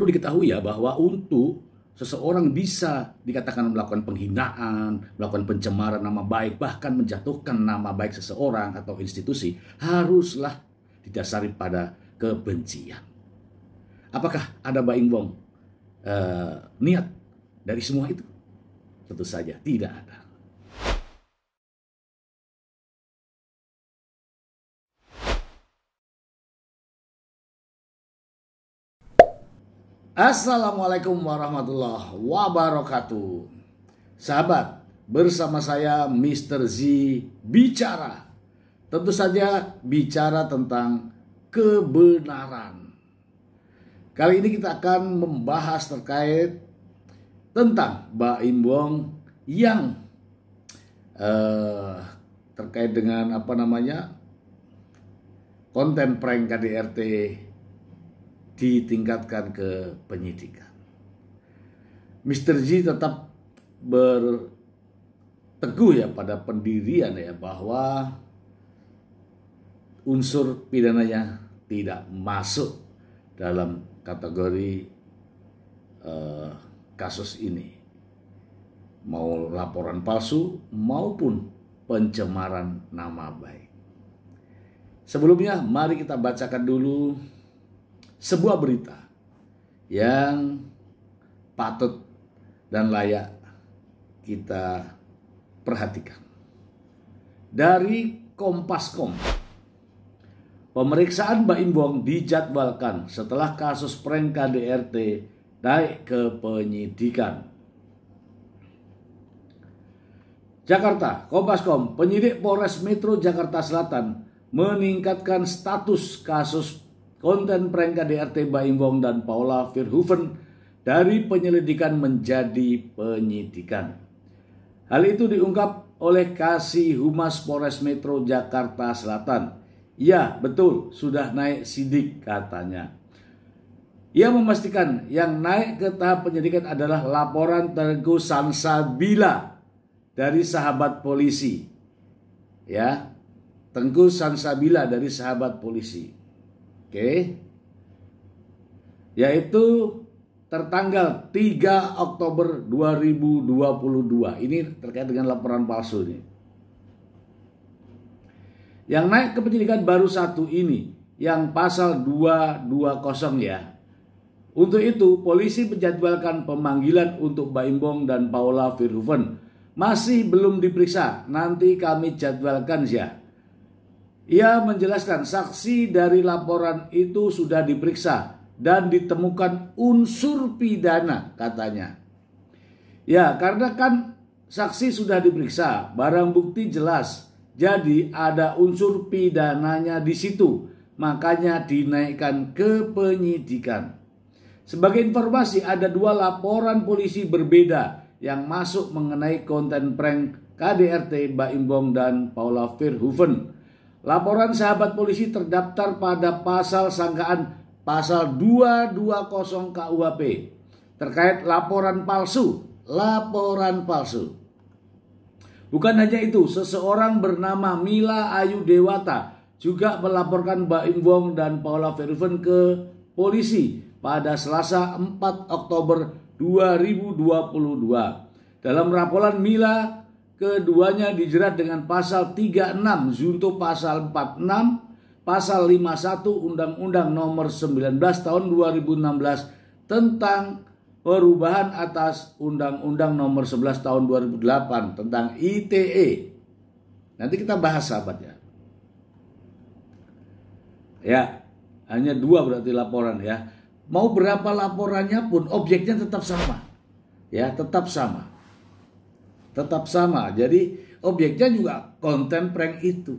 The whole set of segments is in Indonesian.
perlu diketahui ya bahwa untuk seseorang bisa dikatakan melakukan penghinaan, melakukan pencemaran nama baik, bahkan menjatuhkan nama baik seseorang atau institusi, haruslah didasari pada kebencian. Apakah ada Baing Wong eh, niat dari semua itu? Tentu saja tidak ada. Assalamualaikum warahmatullahi wabarakatuh. Sahabat, bersama saya Mr. Z bicara. Tentu saja bicara tentang kebenaran. Kali ini kita akan membahas terkait tentang Mbak Wong yang uh, terkait dengan apa namanya konten prank KDRT ditingkatkan ke penyidikan. Mr. G tetap berteguh ya pada pendirian ya bahwa unsur pidananya tidak masuk dalam kategori eh, kasus ini. Mau laporan palsu maupun pencemaran nama baik. Sebelumnya mari kita bacakan dulu sebuah berita yang patut dan layak kita perhatikan. Dari Kompas.com, pemeriksaan Mbak Imbong dijadwalkan setelah kasus prank KDRT naik ke penyidikan. Jakarta, Kompas.com, penyidik Polres Metro Jakarta Selatan meningkatkan status kasus konten prank KDRT Baim Wong dan Paula Verhoeven dari penyelidikan menjadi penyidikan. Hal itu diungkap oleh Kasih Humas Polres Metro Jakarta Selatan. Ya, betul, sudah naik sidik katanya. Ia memastikan yang naik ke tahap penyidikan adalah laporan Teguh Sansabila dari sahabat polisi. Ya, Tengku Sansabila dari sahabat polisi okay, yaitu tertanggal 3 Oktober 2022. Ini terkait dengan laporan palsu ini. Yang naik ke penyidikan baru satu ini, yang pasal 220 ya. Untuk itu, polisi menjadwalkan pemanggilan untuk Baimbong dan Paula Verhoeven. Masih belum diperiksa, nanti kami jadwalkan ya. Ia menjelaskan saksi dari laporan itu sudah diperiksa dan ditemukan unsur pidana katanya. Ya, karena kan saksi sudah diperiksa, barang bukti jelas. Jadi ada unsur pidananya di situ. Makanya dinaikkan ke penyidikan. Sebagai informasi ada dua laporan polisi berbeda yang masuk mengenai konten prank KDRT Mbak Imbong dan Paula Verhoeven Laporan sahabat polisi terdaftar pada pasal sangkaan pasal 220 KUHP terkait laporan palsu, laporan palsu. Bukan hanya itu, seseorang bernama Mila Ayu Dewata juga melaporkan Mbak Imbong dan Paula Verhoeven ke polisi pada Selasa 4 Oktober 2022. Dalam raporan Mila Keduanya dijerat dengan pasal 36 junto pasal 46 pasal 51 Undang-Undang Nomor 19 Tahun 2016 tentang perubahan atas Undang-Undang Nomor 11 Tahun 2008 tentang ITE. Nanti kita bahas sahabat ya. Ya, hanya dua berarti laporan ya. Mau berapa laporannya pun objeknya tetap sama. Ya, tetap sama tetap sama. Jadi objeknya juga konten prank itu.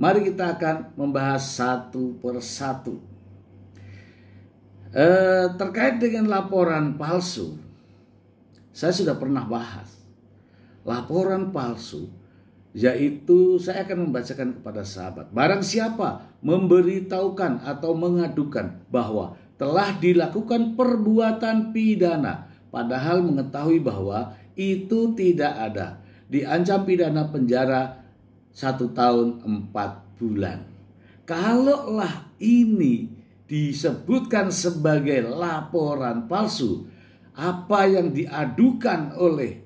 Mari kita akan membahas satu persatu. E, terkait dengan laporan palsu, saya sudah pernah bahas. Laporan palsu yaitu saya akan membacakan kepada sahabat. Barang siapa memberitahukan atau mengadukan bahwa telah dilakukan perbuatan pidana padahal mengetahui bahwa itu tidak ada. Diancam pidana penjara satu tahun empat bulan. Kalaulah ini disebutkan sebagai laporan palsu, apa yang diadukan oleh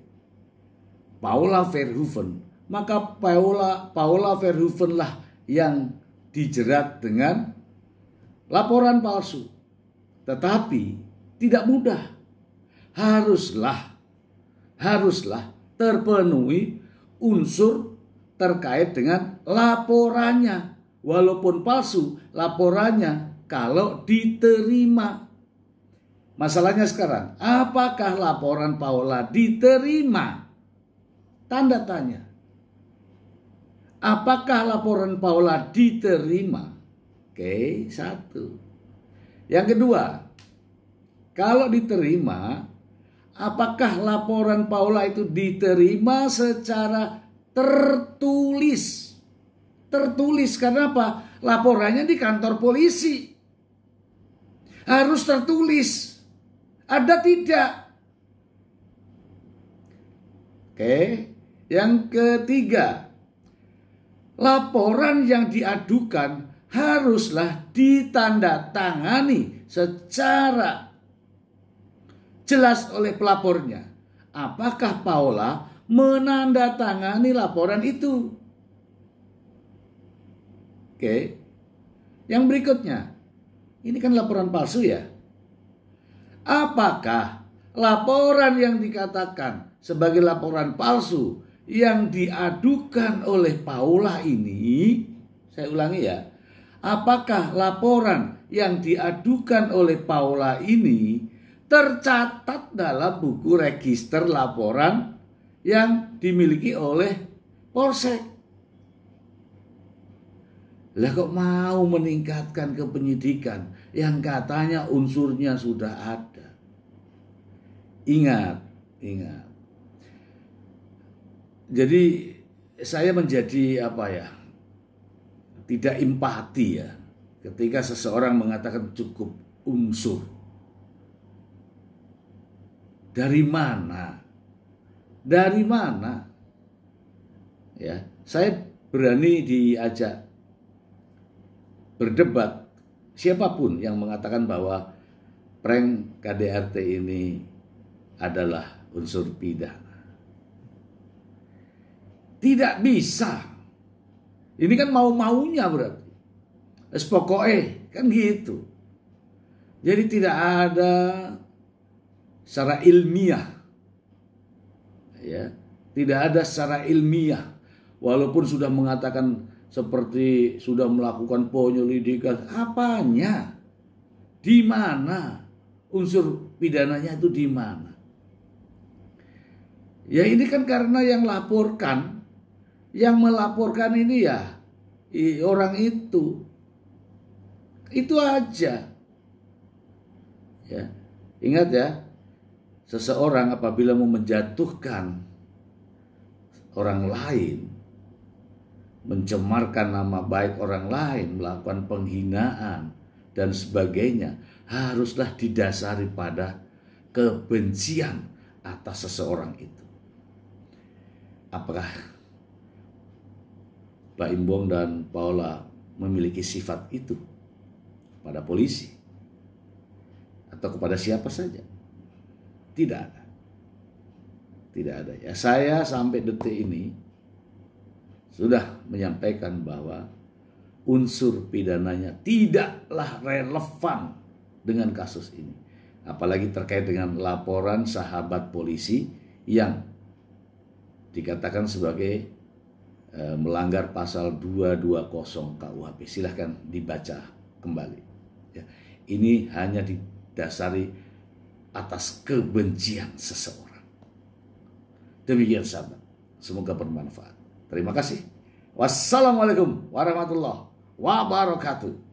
Paula Verhoeven, maka Paula Paula Verhoeven lah yang dijerat dengan laporan palsu. Tetapi tidak mudah. Haruslah haruslah terpenuhi unsur terkait dengan laporannya. Walaupun palsu, laporannya kalau diterima. Masalahnya sekarang, apakah laporan Paula diterima? Tanda tanya. Apakah laporan Paula diterima? Oke, satu. Yang kedua, kalau diterima, apakah laporan Paula itu diterima secara tertulis. Tertulis karena apa? Laporannya di kantor polisi. Harus tertulis. Ada tidak? Oke. Yang ketiga, laporan yang diadukan haruslah ditandatangani secara jelas oleh pelapornya apakah Paula menandatangani laporan itu. Oke. Yang berikutnya. Ini kan laporan palsu ya. Apakah laporan yang dikatakan sebagai laporan palsu yang diadukan oleh Paula ini, saya ulangi ya. Apakah laporan yang diadukan oleh Paula ini tercatat dalam buku register laporan yang dimiliki oleh Polsek. Lah kok mau meningkatkan ke penyidikan yang katanya unsurnya sudah ada. Ingat, ingat. Jadi saya menjadi apa ya? Tidak empati ya ketika seseorang mengatakan cukup unsur dari mana? Dari mana? Ya, saya berani diajak berdebat siapapun yang mengatakan bahwa prank KDRT ini adalah unsur pidana. Tidak bisa. Ini kan mau-maunya berarti. Es pokoknya eh, kan gitu. Jadi tidak ada secara ilmiah. Ya, tidak ada secara ilmiah. Walaupun sudah mengatakan seperti sudah melakukan penyelidikan, apanya? Di mana? Unsur pidananya itu di mana? Ya ini kan karena yang laporkan, yang melaporkan ini ya orang itu. Itu aja. Ya. Ingat ya, seseorang apabila mau menjatuhkan orang lain, mencemarkan nama baik orang lain, melakukan penghinaan dan sebagainya, haruslah didasari pada kebencian atas seseorang itu. Apakah Pak Imbong dan Paula memiliki sifat itu pada polisi atau kepada siapa saja? Tidak ada. Tidak ada. Ya, saya sampai detik ini sudah menyampaikan bahwa unsur pidananya tidaklah relevan dengan kasus ini. Apalagi terkait dengan laporan sahabat polisi yang dikatakan sebagai e, melanggar pasal 220 KUHP. Silahkan dibaca kembali. Ya, ini hanya didasari atas kebencian seseorang. Demikian sahabat. Semoga bermanfaat. Terima kasih. Wassalamualaikum warahmatullahi wabarakatuh.